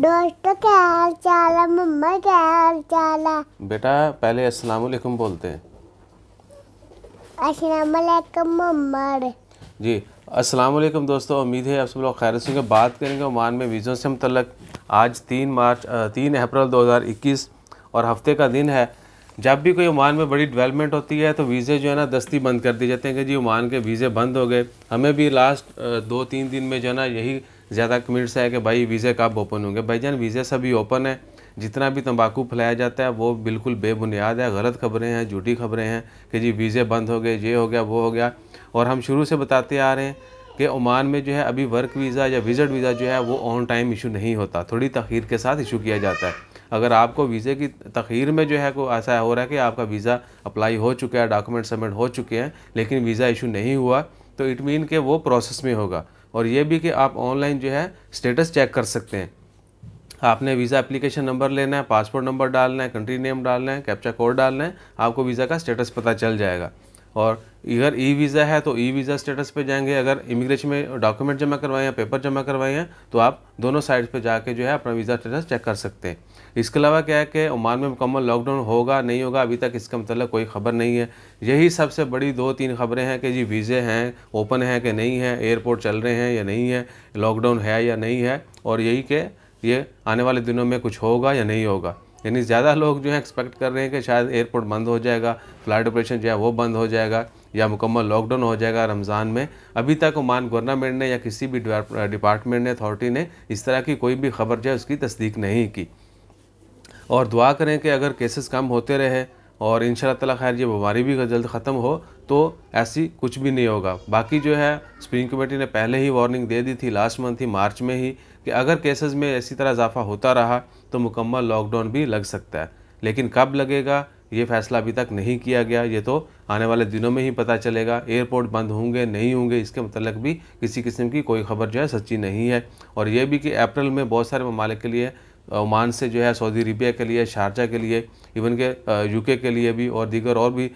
दोस्तों क्या हाल चाल है मम्मा क्या हाल चाल है बेटा पहले अस्सलाम वालेकुम बोलते हैं अस्सलाम वालेकुम मम्मा जी अस्सलाम वालेकुम दोस्तों उम्मीद है आप सब लोग खैर से होंगे बात करेंगे ओमान में वीज़ों से मुतलक आज तीन मार्च तीन अप्रैल 2021 और हफ्ते का दिन है जब भी कोई ओमान में बड़ी डेवलपमेंट होती है तो वीज़े जो है ना दस्ती बंद कर दिए जाते हैं कि जी ओमान के वीज़े बंद हो गए हमें भी लास्ट दो तीन दिन में जो है ना यही ज़्यादा कमेंट्स है कि भाई वीज़े कब ओपन होंगे भाई जान वीज़े सभी ओपन है जितना भी तंबाकू फैलाया जाता है वो बिल्कुल बेबुनियाद है गलत खबरें हैं झूठी खबरें हैं कि जी वीज़े बंद हो गए ये हो गया वो हो गया और हम शुरू से बताते आ रहे हैं कि ओमान में जो है अभी वर्क वीज़ा या विज़िट वीज़ा जो है वो ऑन टाइम इशू नहीं होता थोड़ी तखीर के साथ इशू किया जाता है अगर आपको वीज़े की तखीर में जो है को ऐसा हो रहा है कि आपका वीज़ा अप्लाई हो चुका है डॉक्यूमेंट सबमिट हो चुके हैं लेकिन वीज़ा इशू नहीं हुआ तो इट मीन के वो प्रोसेस में होगा और ये भी कि आप ऑनलाइन जो है स्टेटस चेक कर सकते हैं आपने वीज़ा एप्लीकेशन नंबर लेना है पासपोर्ट नंबर डालना है कंट्री नेम डालना है कैप्चा कोड डालना है आपको वीज़ा का स्टेटस पता चल जाएगा और अगर ई वीज़ा है तो ई वीज़ा स्टेटस पे जाएंगे अगर इमिग्रेशन में डॉक्यूमेंट जमा करवाए हैं पेपर जमा करवाए हैं तो आप दोनों साइड पे जाके जो है अपना वीज़ा स्टेटस चेक कर सकते हैं इसके अलावा क्या है कि ओमान में मुकम्मल लॉकडाउन होगा नहीं होगा अभी तक इसका मतलब कोई ख़बर नहीं है यही सबसे बड़ी दो तीन खबरें हैं कि जी वीज़े हैं ओपन हैं कि नहीं है एयरपोर्ट चल रहे हैं या नहीं है लॉकडाउन है या नहीं है और यही कि ये आने वाले दिनों में कुछ होगा या नहीं होगा यानी ज़्यादा लोग जो है एक्सपेक्ट कर रहे हैं कि शायद एयरपोर्ट बंद हो जाएगा फ्लाइट ऑपरेशन जो है वो बंद हो जाएगा या मुकम्मल लॉकडाउन हो जाएगा रमज़ान में अभी तक ओमान गवर्नमेंट ने या किसी भी डिपार्टमेंट ने अथॉरिटी ने इस तरह की कोई भी खबर जो है उसकी तस्दीक नहीं की और दुआ करें कि अगर केसेस कम होते रहे और इन ताला खैर ये बीमारी भी जल्द ख़त्म हो तो ऐसी कुछ भी नहीं होगा बाकी जो है स्प्रिंग कमेटी ने पहले ही वार्निंग दे दी थी लास्ट मंथ ही मार्च में ही कि अगर केसेस में इसी तरह इजाफा होता रहा तो मुकम्मल लॉकडाउन भी लग सकता है लेकिन कब लगेगा ये फैसला अभी तक नहीं किया गया ये तो आने वाले दिनों में ही पता चलेगा एयरपोर्ट बंद होंगे नहीं होंगे इसके मतलब भी किसी किस्म की कोई खबर जो है सच्ची नहीं है और ये भी कि अप्रैल में बहुत सारे ममालिक के लिए ओमान से जो है सऊदी अरबिया के लिए शारजा के लिए इवन के यूके के लिए भी और दीगर और भी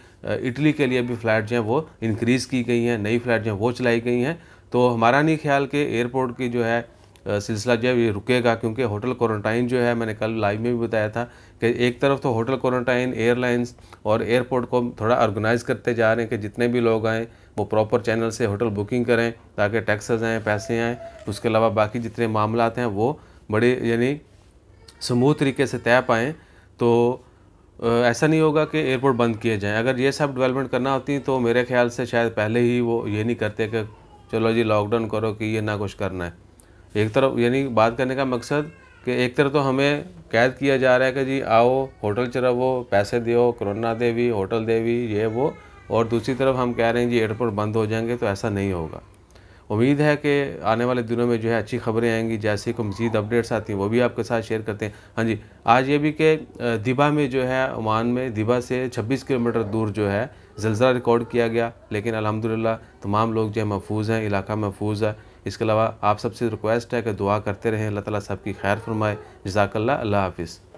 इटली के लिए भी फ़्लाइट जो हैं वो इनक्रीज़ की गई हैं नई फ़्लाइट जो हैं वो चलाई गई हैं तो हमारा नहीं ख्याल कि एयरपोर्ट की जो है सिलसिला जो है ये रुकेगा क्योंकि होटल क्वारंटाइन जो है मैंने कल लाइव में भी बताया था कि एक तरफ तो होटल क्वारंटाइन एयरलाइंस और एयरपोर्ट को थोड़ा ऑर्गेनाइज़ करते जा रहे हैं कि जितने भी लोग आएँ वो प्रॉपर चैनल से होटल बुकिंग करें ताकि टैक्सेस आएँ पैसे आएँ उसके अलावा बाकी जितने मामला हैं वो बड़े यानी समूह तरीके से तय पाएँ तो ऐसा नहीं होगा कि एयरपोर्ट बंद किए जाएँ अगर ये सब डेवलपमेंट करना होती तो मेरे ख्याल से शायद पहले ही वो ये नहीं करते कि चलो जी लॉकडाउन करो कि ये ना कुछ करना है एक तरफ यानी बात करने का मकसद कि एक तरफ तो हमें कैद किया जा रहा है कि जी आओ होटल चलाओ पैसे दो कोरोना देवी होटल देवी ये वो और दूसरी तरफ हम कह रहे हैं जी एयरपोर्ट बंद हो जाएंगे तो ऐसा नहीं होगा उम्मीद है कि आने वाले दिनों में जो है अच्छी खबरें आएंगी जैसे कोई मजीद अपडेट्स आती हैं वो भी आपके साथ शेयर करते हैं हाँ जी आज ये भी कि दिबा में जो है ओमान में दिबा से 26 किलोमीटर दूर जो है जल्जला रिकॉर्ड किया गया लेकिन अलहमदिल्ला तमाम लोग जो है महफूज हैं इलाका महफूज है इसके अलावा आप सबसे रिक्वेस्ट है कि दुआ करते रहें अल्लाह ताला सबकी खैर फरमाए जजाकल्ला अल्लाह हाफिज़